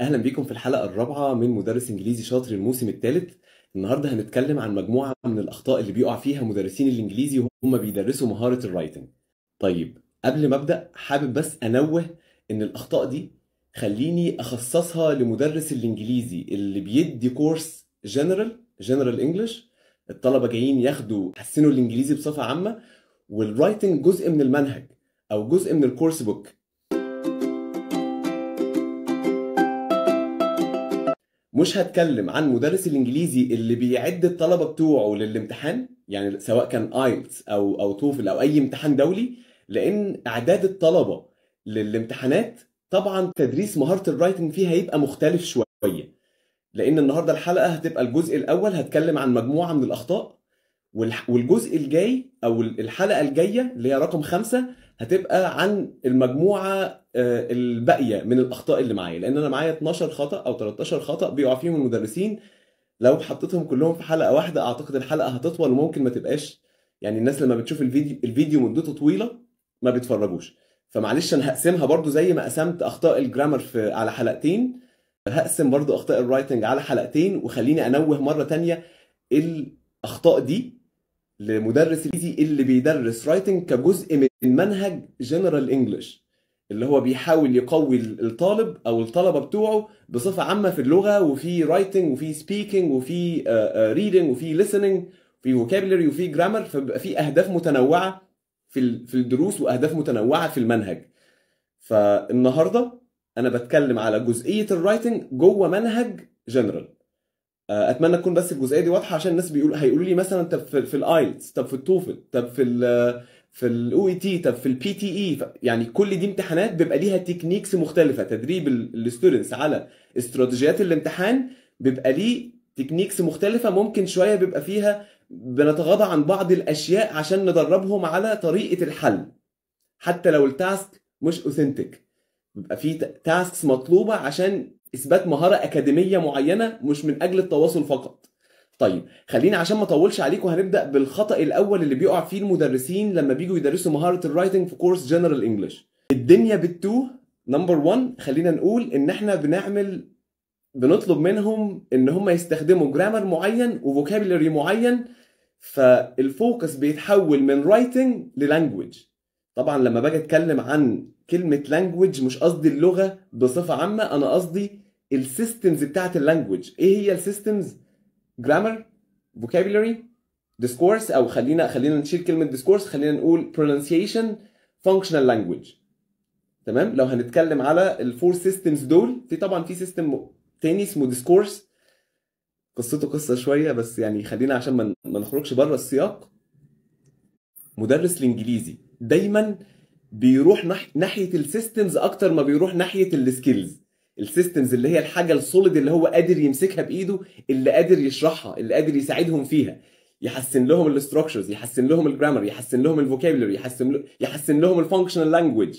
اهلا بيكم في الحلقه الرابعه من مدرس انجليزي شاطر الموسم الثالث النهارده هنتكلم عن مجموعه من الاخطاء اللي بيقع فيها مدرسين الانجليزي وهم بيدرسوا مهاره الرايتنج طيب قبل ما ابدا حابب بس انوه ان الاخطاء دي خليني اخصصها لمدرس الانجليزي اللي بيدي كورس جنرال جنرال انجلش الطلبه جايين ياخدوا يحسنوا الانجليزي بصفه عامه والرايتنج جزء من المنهج او جزء من الكورس بوك مش هتكلم عن مدرس الانجليزي اللي بيعد الطلبه بتوعه للامتحان يعني سواء كان ايلتس او او توفل او اي امتحان دولي لان اعداد الطلبه للامتحانات طبعا تدريس مهاره الرايتنج فيه هيبقى مختلف شويه لان النهارده الحلقه هتبقى الجزء الاول هتكلم عن مجموعه من الاخطاء والجزء الجاي او الحلقه الجايه اللي هي رقم خمسة هتبقى عن المجموعه آه، الباقيه من الاخطاء اللي معايا لان انا معايا 12 خطا او 13 خطا بيقع فيهم المدرسين لو حطيتهم كلهم في حلقه واحده اعتقد الحلقه هتطول وممكن ما تبقاش يعني الناس لما بتشوف الفيديو الفيديو مدته طويله ما بيتفرجوش فمعلش انا هقسمها برضو زي ما قسمت اخطاء الجرامر في على حلقتين هقسم برضو اخطاء الرايتنج على حلقتين وخليني انوه مره تانية الاخطاء دي لمدرس انجليزي اللي بيدرس رايتنج كجزء من منهج جنرال انجلش اللي هو بيحاول يقوي الطالب او الطلبه بتوعه بصفه عامه في اللغه وفي رايتنج وفي سبيكنج وفي ريدنج آه، آه، وفي ليسننج في فوكابلري وفي جرامر فبيبقى في اهداف متنوعه في في الدروس واهداف متنوعه في المنهج فالنهارده انا بتكلم على جزئيه الرايتنج جوه منهج جنرال آه، اتمنى تكون بس الجزئيه دي واضحه عشان الناس بيقولوا هيقولوا لي مثلا طب في, في الايلتس طب في التوفل طب في الـ في الاو اي تي e طب في البي تي اي يعني كل دي امتحانات بيبقى ليها تكنيكس مختلفه تدريب الستودنتس على استراتيجيات الامتحان بيبقى ليه تكنيكس مختلفه ممكن شويه بيبقى فيها بنتغاضى عن بعض الاشياء عشان ندربهم على طريقه الحل حتى لو التاسك مش اوثنتيك بيبقى في تاسكس مطلوبه عشان اثبات مهاره اكاديميه معينه مش من اجل التواصل فقط طيب خليني عشان ما اطولش عليكم هنبدا بالخطا الاول اللي بيقع فيه المدرسين لما بيجوا يدرسوا مهاره الرايتنج في كورس جنرال انجلش الدنيا بتتوه نمبر 1 خلينا نقول ان احنا بنعمل بنطلب منهم ان هم يستخدموا جرامر معين وفوكابلري معين فالفوكس بيتحول من رايتنج للانجوج طبعا لما باجي اتكلم عن كلمه لانجوج مش قصدي اللغه بصفه عامه انا قصدي السيستمز بتاعت اللانجوج ايه هي السيستمز جرامر فوكابولري ديسكورس او خلينا خلينا نشيل كلمه ديسكورس خلينا نقول برونانسيشن فانكشنال لانجوج تمام لو هنتكلم على الفور سيستمز دول في طبعا في سيستم تاني اسمه ديسكورس قصته قصه شويه بس يعني خلينا عشان ما من... نخرجش بره السياق مدرس الانجليزي دايما بيروح ناحيه السيستمز اكتر ما بيروح ناحيه السكيلز السيستمز اللي هي الحاجه السوليد اللي هو قادر يمسكها بايده اللي قادر يشرحها اللي قادر يساعدهم فيها يحسن لهم الاستراكشرز يحسن لهم الجرامر يحسن لهم الفوكابلري يحسن يحسن لهم الفانكشنال لانجوج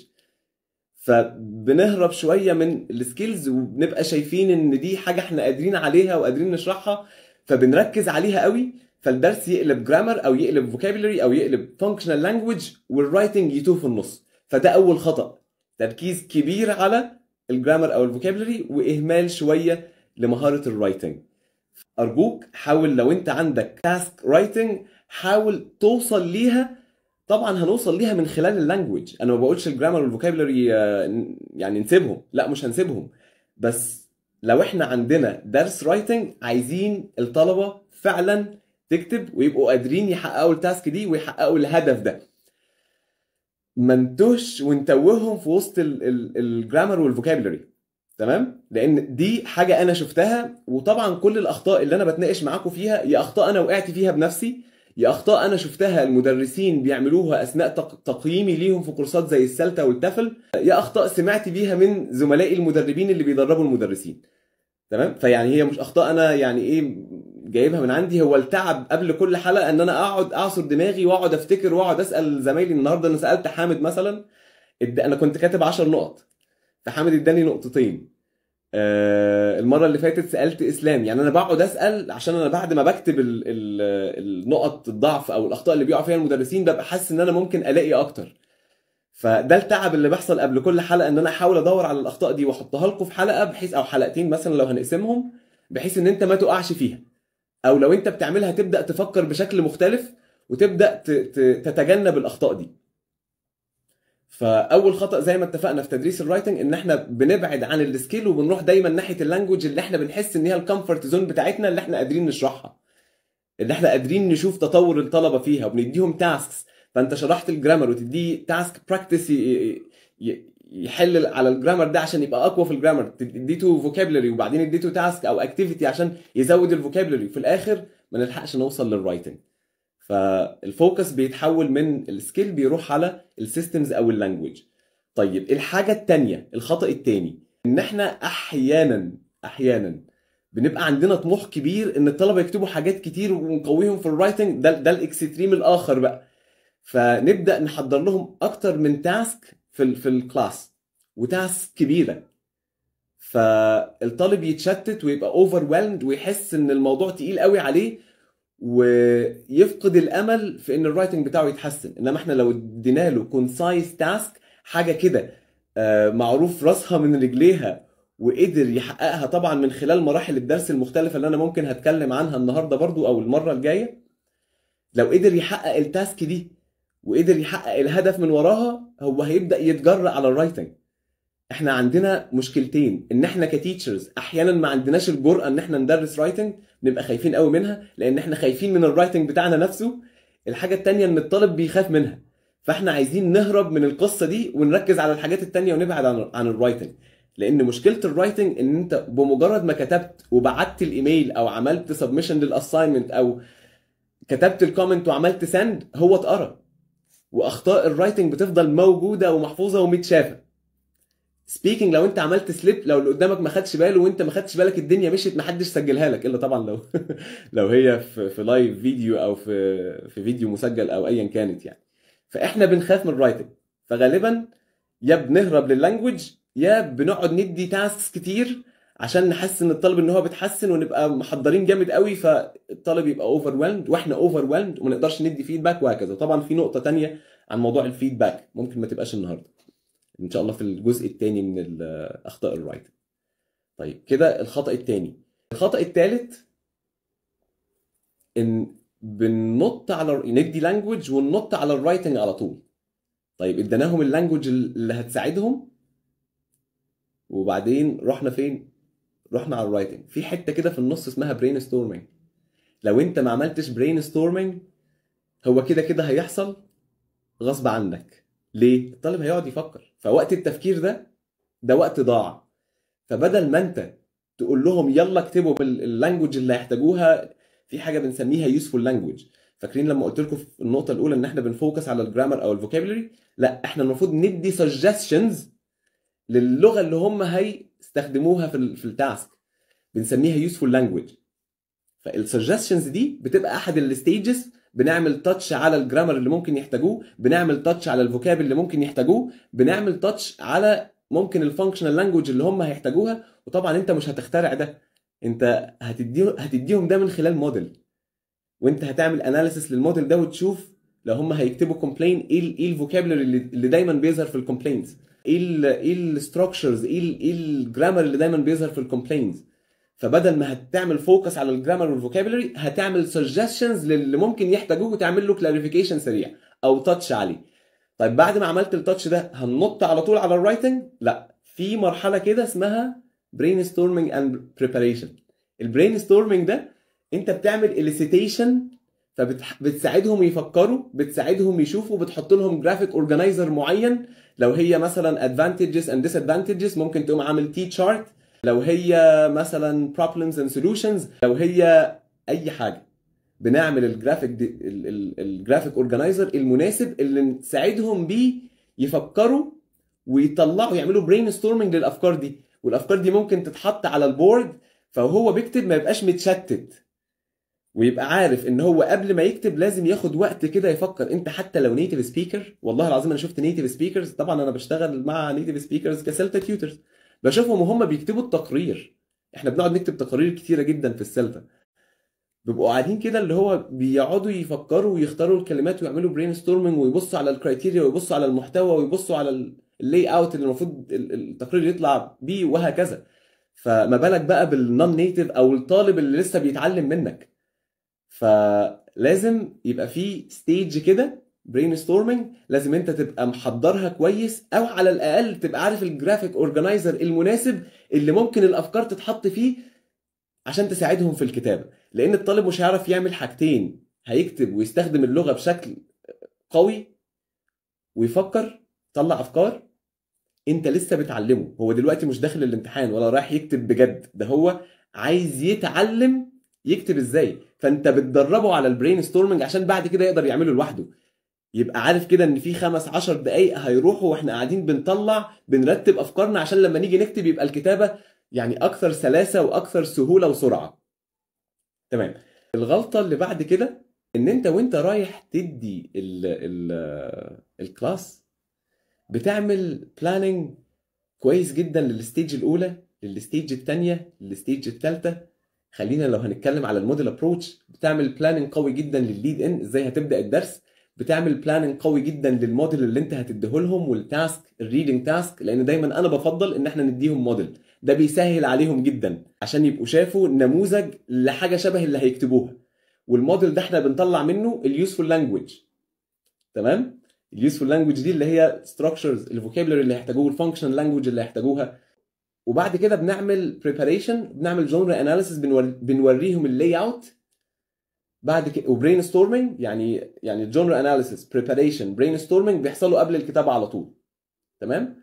فبنهرب شويه من السكيلز وبنبقى شايفين ان دي حاجه احنا قادرين عليها وقادرين نشرحها فبنركز عليها قوي فالدرس يقلب جرامر او يقلب فوكابلري او يقلب فانكشنال لانجوج والرايتنج يتوه في النص فده اول خطا تركيز كبير على الجرامر او الفوكابلري واهمال شويه لمهاره الرايتنج ارجوك حاول لو انت عندك تاسك رايتنج حاول توصل ليها طبعا هنوصل ليها من خلال اللانجوج انا ما بقولش الجرامر والفوكابلري آه، يعني نسيبهم لا مش هنسيبهم بس لو احنا عندنا درس رايتنج عايزين الطلبه فعلا تكتب ويبقوا قادرين يحققوا التاسك دي ويحققوا الهدف ده ما نتوهش ونتوههم في وسط الجرامر والفوكابلري تمام لان دي حاجه انا شفتها وطبعا كل الاخطاء اللي انا بتناقش معاكم فيها يا اخطاء انا وقعت فيها بنفسي يا اخطاء انا شفتها المدرسين بيعملوها اثناء تقييمي ليهم في كورسات زي السلتا والتفل يا اخطاء سمعت بيها من زملائي المدربين اللي بيدربوا المدرسين تمام فيعني هي مش اخطاء انا يعني ايه جايبها من عندي هو التعب قبل كل حلقه ان انا اقعد اعصر دماغي واقعد افتكر واقعد اسال زمايلي النهارده انا سالت حامد مثلا انا كنت كاتب 10 نقط فحامد اداني نقطتين آه، المره اللي فاتت سالت اسلام يعني انا بقعد اسال عشان انا بعد ما بكتب النقط الضعف او الاخطاء اللي بيقعوا فيها المدرسين ببقى حاسس ان انا ممكن الاقي اكتر فده التعب اللي بيحصل قبل كل حلقه ان انا احاول ادور على الاخطاء دي واحطها لكم في حلقه بحيث او حلقتين مثلا لو هنقسمهم بحيث ان انت ما تقعش فيها او لو انت بتعملها تبدا تفكر بشكل مختلف وتبدا تتجنب الاخطاء دي فاول خطا زي ما اتفقنا في تدريس الرايتنج ان احنا بنبعد عن السكيل وبنروح دايما ناحيه اللانجوج اللي احنا بنحس ان هي الكومفورت زون بتاعتنا اللي احنا قادرين نشرحها اللي احنا قادرين نشوف تطور الطلبه فيها وبنديهم تاسكس فانت شرحت الجرامر وتديه تاسك براكتس يحل على الجرامر ده عشان يبقى اقوى في الجرامر اديته فوكابلري وبعدين اديته تاسك او اكتيفيتي عشان يزود الفوكابلري في الاخر ما نلحقش نوصل للرايتنج فالفوكس بيتحول من السكيل بيروح على السيستمز او اللانجوج طيب الحاجه الثانيه الخطا الثاني ان احنا احيانا احيانا بنبقى عندنا طموح كبير ان الطلبه يكتبوا حاجات كتير ونقويهم في الرايتنج ده ده الاكستريم الاخر بقى فنبدا نحضر لهم اكتر من تاسك في في الكلاس وتاسك كبيره فالطالب يتشتت ويبقى اوفر ويحس ان الموضوع تقيل قوي عليه ويفقد الامل في ان الرايتنج بتاعه يتحسن انما احنا لو ادينا له كونسايز تاسك حاجه كده آه، معروف راسها من رجليها وقدر يحققها طبعا من خلال مراحل الدرس المختلفه اللي انا ممكن هتكلم عنها النهارده برضو او المره الجايه لو قدر يحقق التاسك دي وقدر يحقق الهدف من وراها هو هيبدا يتجرأ على الرايتنج احنا عندنا مشكلتين ان احنا كتيتشرز احيانا ما عندناش الجرأه ان احنا ندرس رايتنج بنبقى خايفين قوي منها لان احنا خايفين من الرايتنج بتاعنا نفسه الحاجه الثانيه ان الطالب بيخاف منها فاحنا عايزين نهرب من القصه دي ونركز على الحاجات التانية ونبعد عن عن الرايتنج لان مشكله الرايتنج ان انت بمجرد ما كتبت وبعت الايميل او عملت سبمشن للاساينمنت او كتبت الكومنت وعملت سند هو اتقرا واخطاء الرايتنج بتفضل موجوده ومحفوظه ومتشافه سبيكينج لو انت عملت سليب لو اللي قدامك ما خدش باله وانت ما خدتش بالك الدنيا مشيت ما حدش سجلها لك الا طبعا لو لو هي في, في لايف فيديو او في في فيديو مسجل او ايا كانت يعني فاحنا بنخاف من الرايتنج فغالبا يا بنهرب لللانجوج يا بنقعد ندي تاسكس كتير عشان نحسن الطالب ان هو بيتحسن ونبقى محضرين جامد قوي فالطالب يبقى اوفر ويلد واحنا اوفر ويلد وما نقدرش ندي فيدباك وهكذا طبعا في نقطه تانية عن موضوع الفيدباك ممكن ما تبقاش النهارده ان شاء الله في الجزء الثاني من اخطاء الرايتنج طيب كده الخطا الثاني الخطا الثالث ان بننط على ندي لانجوج وننط على الرايتنج على طول طيب اديناهم اللانجوج اللي هتساعدهم وبعدين رحنا فين رحنا على الرايتنج في حته كده في النص اسمها برين ستورمنج لو انت ما عملتش برين ستورمنج هو كده كده هيحصل غصب عنك ليه الطالب هيقعد يفكر فوقت التفكير ده ده وقت ضاع فبدل ما انت تقول لهم يلا اكتبوا باللانجوج اللي هيحتاجوها في حاجه بنسميها يوسفول لانجوج فاكرين لما قلت لكم في النقطه الاولى ان احنا بنفوكس على الجرامر او الفوكابولري لا احنا المفروض ندي سجستشنز للغه اللي هم هي استخدموها في في التاسك بنسميها يوسفول لانجوج فالسجستشنز دي بتبقى احد الستيجز بنعمل تاتش على الجرامر اللي ممكن يحتاجوه بنعمل تاتش على الفوكاب اللي ممكن يحتاجوه بنعمل تاتش على ممكن الفانكشنال لانجوج اللي هم هيحتاجوها وطبعا انت مش هتخترع ده انت هتديهم هتديهم ده من خلال موديل وانت هتعمل اناليسيس للموديل ده وتشوف لو هم هيكتبوا كومبلين ايه ايه الفوكابلري اللي دايما بيظهر في الكومبلينز ايه ايه الستراكشرز ايه ايه الجرامر اللي دايما بيظهر في الكومبلينز فبدل ما هتعمل فوكس على الجرامر والفوكابولري هتعمل سجشنز للي ممكن يحتاجوه وتعمل له كلاريفيكيشن سريع او تاتش عليه طيب بعد ما عملت التاتش ده هننط على طول على الرايتنج لا في مرحله كده اسمها برين ستورمنج اند بريباريشن البرين ستورمنج ده انت بتعمل اليسيتيشن فبتساعدهم يفكروا بتساعدهم يشوفوا بتحط لهم جرافيك اورجنايزر معين لو هي مثلا ادفانتجز اند ديس ادفانتجز ممكن تقوم عامل تي شارت لو هي مثلا بروبلمز اند سولوشنز لو هي اي حاجه بنعمل الجرافيك الجرافيك اورجنايزر المناسب اللي نساعدهم بيه يفكروا ويطلعوا يعملوا برين ستورمنج للافكار دي والافكار دي ممكن تتحط على البورد فهو بيكتب ما يبقاش متشتت ويبقى عارف ان هو قبل ما يكتب لازم ياخد وقت كده يفكر انت حتى لو نيتيف سبيكر والله العظيم انا شفت نيتيف سبيكرز طبعا انا بشتغل مع نيتيف سبيكرز كسلتا تيوترز بشوفهم وهم بيكتبوا التقرير احنا بنقعد نكتب تقارير كتيره جدا في السلتا بيبقوا قاعدين كده اللي هو بيقعدوا يفكروا ويختاروا الكلمات ويعملوا برين ستورمنج ويبصوا على الكرايتيريا ويبصوا على المحتوى ويبصوا على اللاي اوت اللي المفروض التقرير يطلع بيه وهكذا فما بالك بقى بالنون نيتيف او الطالب اللي لسه بيتعلم منك فلازم يبقى في ستيج كده برين ستورمنج لازم انت تبقى محضرها كويس او على الاقل تبقى عارف الجرافيك اورجنايزر المناسب اللي ممكن الافكار تتحط فيه عشان تساعدهم في الكتابه لان الطالب مش هيعرف يعمل حاجتين هيكتب ويستخدم اللغه بشكل قوي ويفكر طلع افكار انت لسه بتعلمه هو دلوقتي مش داخل الامتحان ولا رايح يكتب بجد ده هو عايز يتعلم يكتب ازاي فانت بتدربه على البرين ستورمنج عشان بعد كده يقدر يعمله لوحده يبقى عارف كده ان في خمس عشر دقايق هيروحوا واحنا قاعدين بنطلع بنرتب افكارنا عشان لما نيجي نكتب يبقى الكتابه يعني اكثر سلاسه واكثر سهوله وسرعه تمام الغلطه اللي بعد كده ان انت وانت رايح تدي ال ال الكلاس بتعمل بلاننج كويس جدا للستيج الاولى للستيج الثانيه للستيج الثالثه خلينا لو هنتكلم على الموديل ابروتش بتعمل بلاننج قوي جدا للليد ان ازاي هتبدا الدرس بتعمل بلاننج قوي جدا للموديل اللي انت هتديه لهم والتاسك الريدنج تاسك لان دايما انا بفضل ان احنا نديهم موديل ده بيسهل عليهم جدا عشان يبقوا شافوا نموذج لحاجه شبه اللي هيكتبوها والموديل ده احنا بنطلع منه اليوسفول لانجوج تمام اليوسفول لانجوج دي اللي هي ستراكشرز الفوكابلري اللي هيحتاجوه الفانكشن لانجوج اللي هيحتاجوها وبعد كده بنعمل بريباريشن بنعمل جونر اناليسيس بنوريهم اللاي اوت بعد كده وبرين ستورمنج يعني يعني جونر اناليسيس بريباريشن برين ستورمنج بيحصلوا قبل الكتابه على طول تمام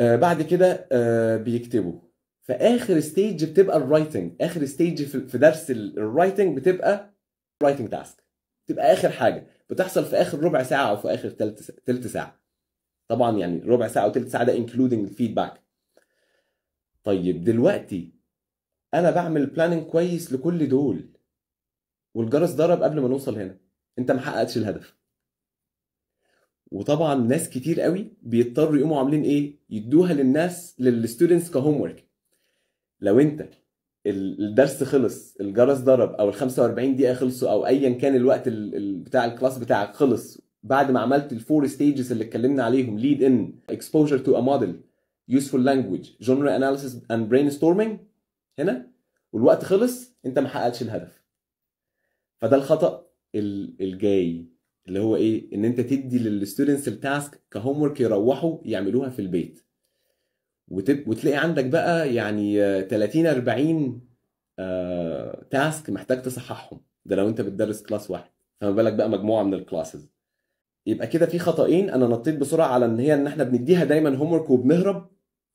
آه بعد كده آه بيكتبوا فاخر ستيج بتبقى الرايتنج اخر ستيج في درس الرايتنج بتبقى رايتنج تاسك بتبقى اخر حاجه بتحصل في اخر ربع ساعه او في اخر ثلث ساعه طبعا يعني ربع ساعه او ثلث ساعه ده انكلودنج الفيدباك طيب دلوقتي انا بعمل بلاننج كويس لكل دول والجرس ضرب قبل ما نوصل هنا انت ما حققتش الهدف وطبعا ناس كتير قوي بيضطروا يقوموا عاملين ايه يدوها للناس للستودنتس كهوم ورك لو انت الدرس خلص الجرس ضرب او ال 45 دقيقه خلصوا او ايا كان الوقت بتاع الكلاس بتاعك خلص بعد ما عملت الفور ستيجز اللي اتكلمنا عليهم ليد ان اكسبوجر تو ا موديل useful language genre analysis and brainstorming هنا والوقت خلص انت ما حققتش الهدف فده الخطا الجاي اللي هو ايه ان انت تدي للستودنتس التاسك كهوم ورك يروحوا يعملوها في البيت وتلاقي عندك بقى يعني 30 40 آه، تاسك محتاج تصححهم ده لو انت بتدرس كلاس واحد فما بالك بقى مجموعه من الكلاسز يبقى كده في خطأين انا نطيت بسرعه على ان هي ان احنا بنديها دايما هوم وبنهرب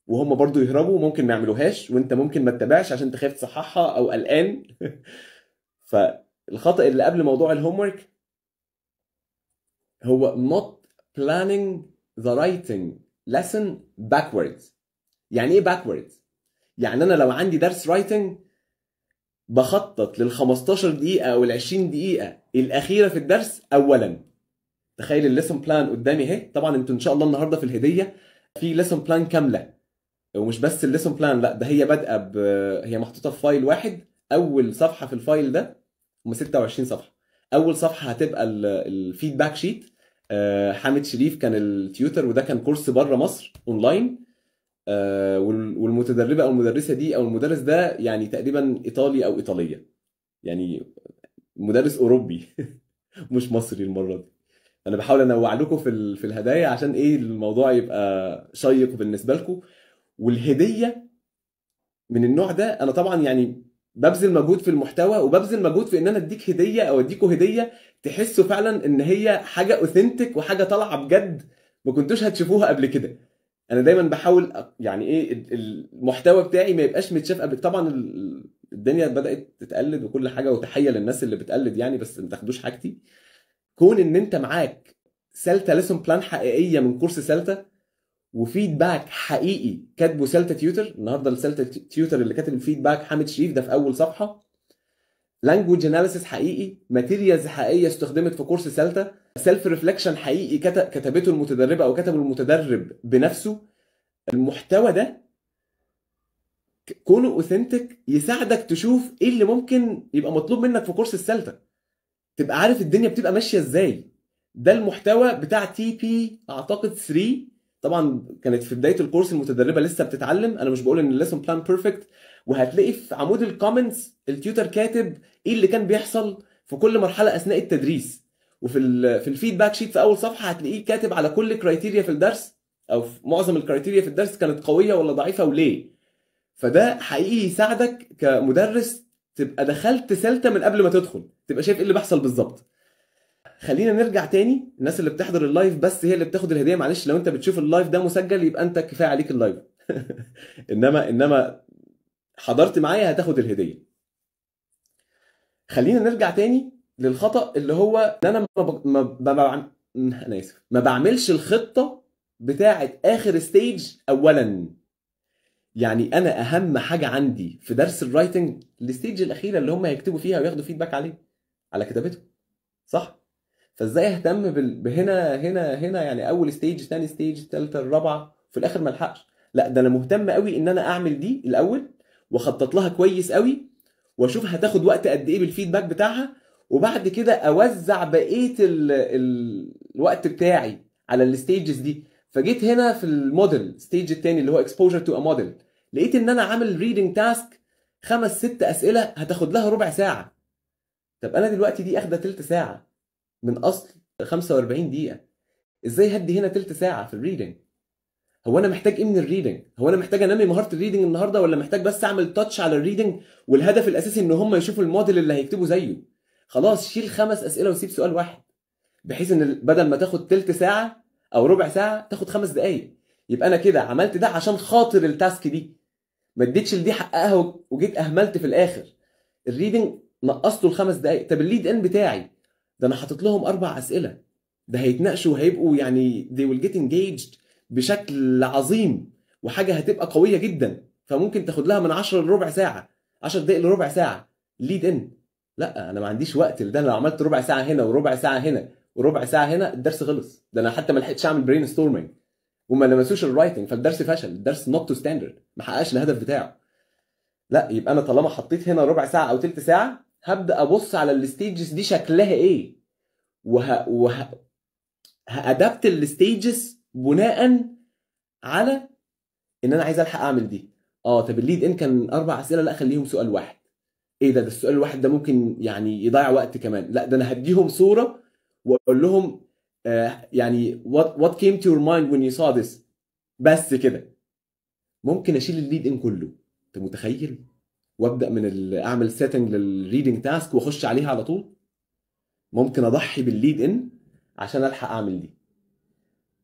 وهم برضو يهربوا ممكن ما يعملوهاش وانت ممكن ما تتابعش عشان تخاف تصححها او قلقان فالخطا اللي قبل موضوع الهوم ورك هو not planning the writing lesson backwards يعني ايه backwards يعني انا لو عندي درس رايتنج بخطط لل 15 دقيقة أو ال 20 دقيقة الأخيرة في الدرس أولا تخيل الليسن بلان قدامي اهي طبعا انتوا إن شاء الله النهاردة في الهدية في ليسن بلان كاملة ومش بس الليسون بلان لا ده هي بادئه ب... هي محطوطه في فايل واحد اول صفحه في الفايل ده هم 26 صفحه اول صفحه هتبقى الفيدباك شيت آه، حامد شريف كان التيوتر وده كان كورس بره مصر اونلاين آه، والمتدربه او المدرسه دي او المدرس ده يعني تقريبا ايطالي او ايطاليه يعني مدرس اوروبي مش مصري المره دي انا بحاول انوع لكم في في الهدايا عشان ايه الموضوع يبقى شيق بالنسبه لكم والهديه من النوع ده انا طبعا يعني ببذل مجهود في المحتوى وببذل مجهود في ان انا اديك هديه او اديكوا هديه تحسوا فعلا ان هي حاجه اوثنتك وحاجه طالعه بجد ما كنتوش هتشوفوها قبل كده انا دايما بحاول يعني ايه المحتوى بتاعي ما يبقاش متشاف قبل طبعا الدنيا بدات تتقلد وكل حاجه وتحيه للناس اللي بتقلد يعني بس ما تاخدوش حاجتي كون ان انت معاك سلتا ليسون بلان حقيقيه من كورس سلتا وفيدباك حقيقي كاتبه سلتا تيوتر النهارده السلتا تيوتر اللي كاتب الفيدباك حامد شريف ده في اول صفحه لانجوج اناليسيس حقيقي ماتيريالز حقيقيه استخدمت في كورس سلتا سيلف ريفلكشن حقيقي كتبته المتدربه او كتبه المتدرب بنفسه المحتوى ده كونه اوثنتك يساعدك تشوف ايه اللي ممكن يبقى مطلوب منك في كورس السلتا تبقى عارف الدنيا بتبقى ماشيه ازاي ده المحتوى بتاع تي بي اعتقد 3 طبعا كانت في بدايه الكورس المتدربه لسه بتتعلم انا مش بقول ان الليسون بلان بيرفكت وهتلاقي في عمود الكومنتس التيوتر كاتب ايه اللي كان بيحصل في كل مرحله اثناء التدريس وفي في الفيدباك شيت في اول صفحه هتلاقيه كاتب على كل كرايتيريا في الدرس او في معظم الكرايتيريا في الدرس كانت قويه ولا ضعيفه وليه فده حقيقي يساعدك كمدرس تبقى دخلت سلته من قبل ما تدخل تبقى شايف ايه اللي بيحصل بالظبط خلينا نرجع تاني الناس اللي بتحضر اللايف بس هي اللي بتاخد الهديه معلش لو انت بتشوف اللايف ده مسجل يبقى انت كفايه عليك اللايف انما انما حضرت معايا هتاخد الهديه خلينا نرجع تاني للخطا اللي هو ان انا ما, ب... ما, ب... انا اسف ما بعملش الخطه بتاعه اخر ستيج اولا يعني انا اهم حاجه عندي في درس الرايتنج الستيج الاخيره اللي هم هيكتبوا فيها وياخدوا فيدباك عليه على كتابته صح فازاي اهتم بهنا هنا هنا يعني اول ستيج ثاني ستيج ثالثه الرابعه في الاخر ما الحقش لا ده انا مهتم قوي ان انا اعمل دي الاول واخطط لها كويس قوي واشوف هتاخد وقت قد ايه بالفيدباك بتاعها وبعد كده اوزع بقيه ال... ال... الوقت بتاعي على الستيجز دي فجيت هنا في الموديل ستيج الثاني اللي هو اكسبوجر تو ا موديل لقيت ان انا عامل ريدنج تاسك خمس ست اسئله هتاخد لها ربع ساعه طب انا دلوقتي دي اخده تلت ساعه من اصل 45 دقيقه ازاي هدي هنا تلت ساعه في الريدنج هو انا محتاج ايه من الريدنج هو انا محتاج انمي مهاره الريدنج النهارده ولا محتاج بس اعمل تاتش على الريدنج والهدف الاساسي ان هم يشوفوا الموديل اللي هيكتبوا زيه خلاص شيل خمس اسئله وسيب سؤال واحد بحيث ان بدل ما تاخد تلت ساعه او ربع ساعه تاخد خمس دقائق يبقى انا كده عملت ده عشان خاطر التاسك دي ما اديتش لدي حقها وجيت اهملت في الاخر الريدنج نقصته لخمس دقائق طب الليد ان بتاعي ده انا حاطط لهم اربع اسئله ده هيتناقشوا وهيبقوا يعني they will get engaged بشكل عظيم وحاجه هتبقى قويه جدا فممكن تاخد لها من 10 لربع ساعه 10 دقائق لربع ساعه ليد ان لا انا ما عنديش وقت لده انا لو عملت ربع ساعه هنا وربع ساعه هنا وربع ساعه هنا الدرس خلص ده انا حتى ما لحقتش اعمل برين ستورمنج وما لمسوش الرايتنج فالدرس فشل الدرس نوت تو ستاندرد ما حققش الهدف بتاعه لا يبقى انا طالما حطيت هنا ربع ساعه او ثلث ساعه هبدا ابص على الستيجز دي شكلها ايه وه... وه... هادبت الستيجز بناء على ان انا عايز الحق اعمل دي اه طب الليد ان كان اربع اسئله لا خليهم سؤال واحد ايه ده ده السؤال الواحد ده ممكن يعني يضيع وقت كمان لا ده انا هديهم صوره واقول لهم آه يعني وات وات كيم تو يور مايند وين يو saw this بس كده ممكن اشيل الليد ان كله انت متخيل وابدا من اعمل سيتنج للريدنج تاسك واخش عليها على طول ممكن اضحي بالليد ان عشان الحق اعمل دي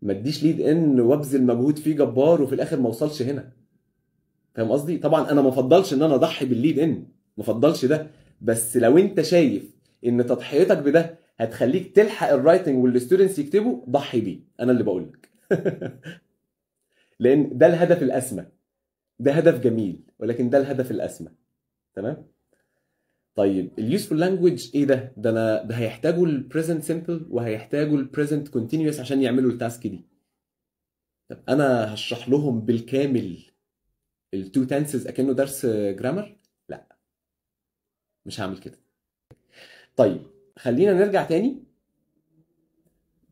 ما اديش ليد ان وابذل مجهود فيه جبار وفي الاخر ما اوصلش هنا فاهم قصدي طبعا انا ما افضلش ان انا اضحي بالليد ان ما افضلش ده بس لو انت شايف ان تضحيتك بده هتخليك تلحق الرايتنج والستودنتس يكتبوا ضحي بيه انا اللي بقول لك لان ده الهدف الاسمى ده هدف جميل ولكن ده الهدف الاسمى تمام طيب اليوسفول لانجوج ايه ده؟ ده انا ده هيحتاجوا البريزنت سمبل وهيحتاجوا البريزنت كونتينوس عشان يعملوا التاسك دي. طب انا هشرح لهم بالكامل التو تنسز اكنه درس جرامر؟ لا مش هعمل كده. طيب خلينا نرجع تاني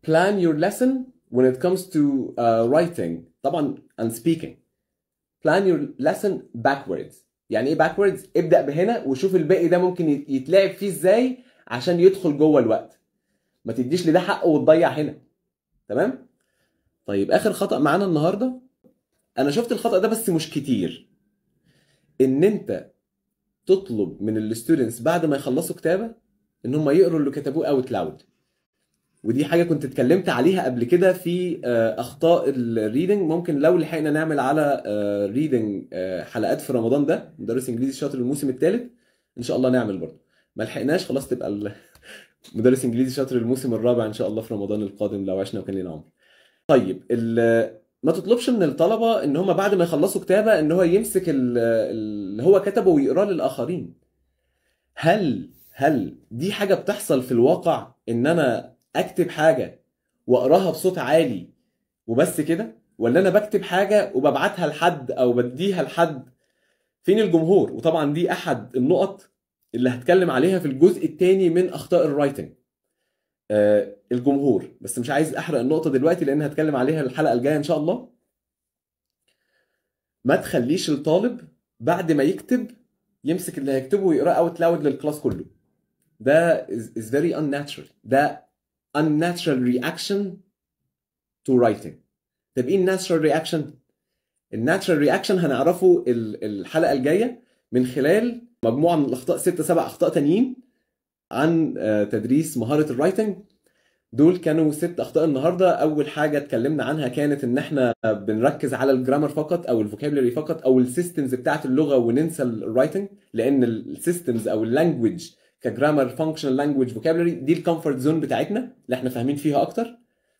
plan your lesson when it comes to uh, writing طبعا and speaking plan your lesson backwards يعني ايه باكوردز ابدا بهنا وشوف الباقي ده ممكن يتلعب فيه ازاي عشان يدخل جوه الوقت ما تديش لده حقه وتضيع هنا تمام طيب اخر خطا معانا النهارده انا شفت الخطا ده بس مش كتير ان انت تطلب من الستودنتس بعد ما يخلصوا كتابه ان هم يقروا اللي كتبوه اوت لاود ودي حاجه كنت اتكلمت عليها قبل كده في آه، اخطاء الريدنج ممكن لو لحقنا نعمل على ريدنج آه، آه، حلقات في رمضان ده مدرس انجليزي شاطر الموسم الثالث ان شاء الله نعمل برضه ما لحقناش خلاص تبقى مدرس انجليزي شاطر الموسم الرابع ان شاء الله في رمضان القادم لو عشنا وكان لنا عمر طيب ما تطلبش من الطلبه ان هم بعد ما يخلصوا كتابه ان هو يمسك اللي هو كتبه ويقراه للاخرين هل هل دي حاجه بتحصل في الواقع ان انا اكتب حاجه واقراها بصوت عالي وبس كده ولا انا بكتب حاجه وببعتها لحد او بديها لحد فين الجمهور وطبعا دي احد النقط اللي هتكلم عليها في الجزء الثاني من اخطاء الرايتنج آه الجمهور بس مش عايز احرق النقطه دلوقتي لان هتكلم عليها الحلقه الجايه ان شاء الله ما تخليش الطالب بعد ما يكتب يمسك اللي هيكتبه ويقراه اوت لاود للكلاس كله ده از فيري ان ده unnatural reaction to writing طب ايه الناتشرال رياكشن الناتشرال رياكشن هنعرفه الحلقه الجايه من خلال مجموعه من الاخطاء ست سبع اخطاء تانيين عن آه، تدريس مهاره الرايتنج دول كانوا ست اخطاء النهارده اول حاجه اتكلمنا عنها كانت ان احنا بنركز على الجرامر فقط او الفوكابلري فقط او السيستمز بتاعه اللغه وننسى الرايتنج لان السيستمز او اللانجوج كجرامر فانكشنال لانجوج فوكابلري دي الكومفورت زون بتاعتنا اللي احنا فاهمين فيها اكتر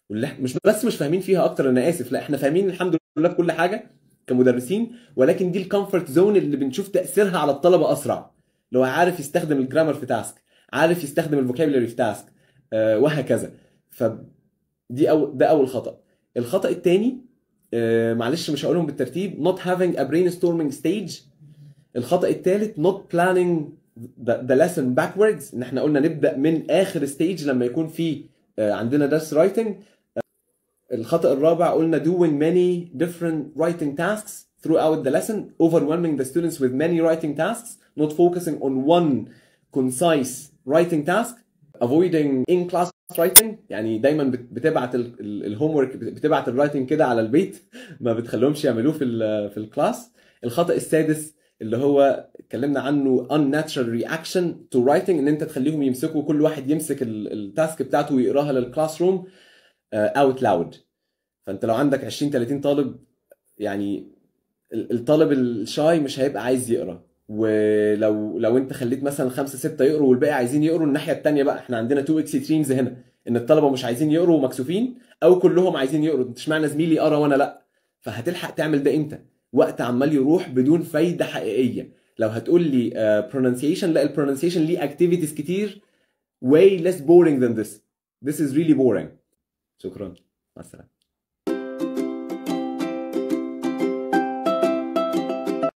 واللي مش بس مش فاهمين فيها اكتر انا اسف لا احنا فاهمين الحمد لله كل حاجه كمدرسين ولكن دي الكومفورت زون اللي بنشوف تاثيرها على الطلبه اسرع اللي هو عارف يستخدم الجرامر في تاسك عارف يستخدم الفوكابلري في تاسك آه وهكذا ف دي أو ده اول خطا الخطا الثاني آه معلش مش هقولهم بالترتيب not having a brainstorming stage الخطا الثالث not planning ذا lesson باكوردز ان احنا قلنا نبدا من اخر ستيج لما يكون في عندنا درس رايتنج الخطا الرابع قلنا doing many different writing tasks throughout the lesson overwhelming the students with many writing tasks not focusing on one concise writing task avoiding in class writing يعني دايما بتبعت الهوم ورك بتبعت الرايتنج كده على البيت ما بتخليهمش يعملوه في في الكلاس الخطا السادس اللي هو اتكلمنا عنه unnatural reaction to writing ان انت تخليهم يمسكوا كل واحد يمسك التاسك بتاعته ويقراها للكلاس روم اوت لاود فانت لو عندك 20 30 طالب يعني الطالب الشاي مش هيبقى عايز يقرا ولو لو انت خليت مثلا خمسه سته يقروا والباقي عايزين يقروا الناحيه الثانيه بقى احنا عندنا تو اكستريمز هنا ان الطلبه مش عايزين يقروا ومكسوفين او كلهم عايزين يقروا اشمعنى زميلي قرا وانا لا فهتلحق تعمل ده امتى؟ وقت عمال يروح بدون فايده حقيقيه لو هتقول لي آه، pronunciation لا pronunciation ليه اكتيفيتيز كتير way less boring than this this is really boring شكرا مع السلامه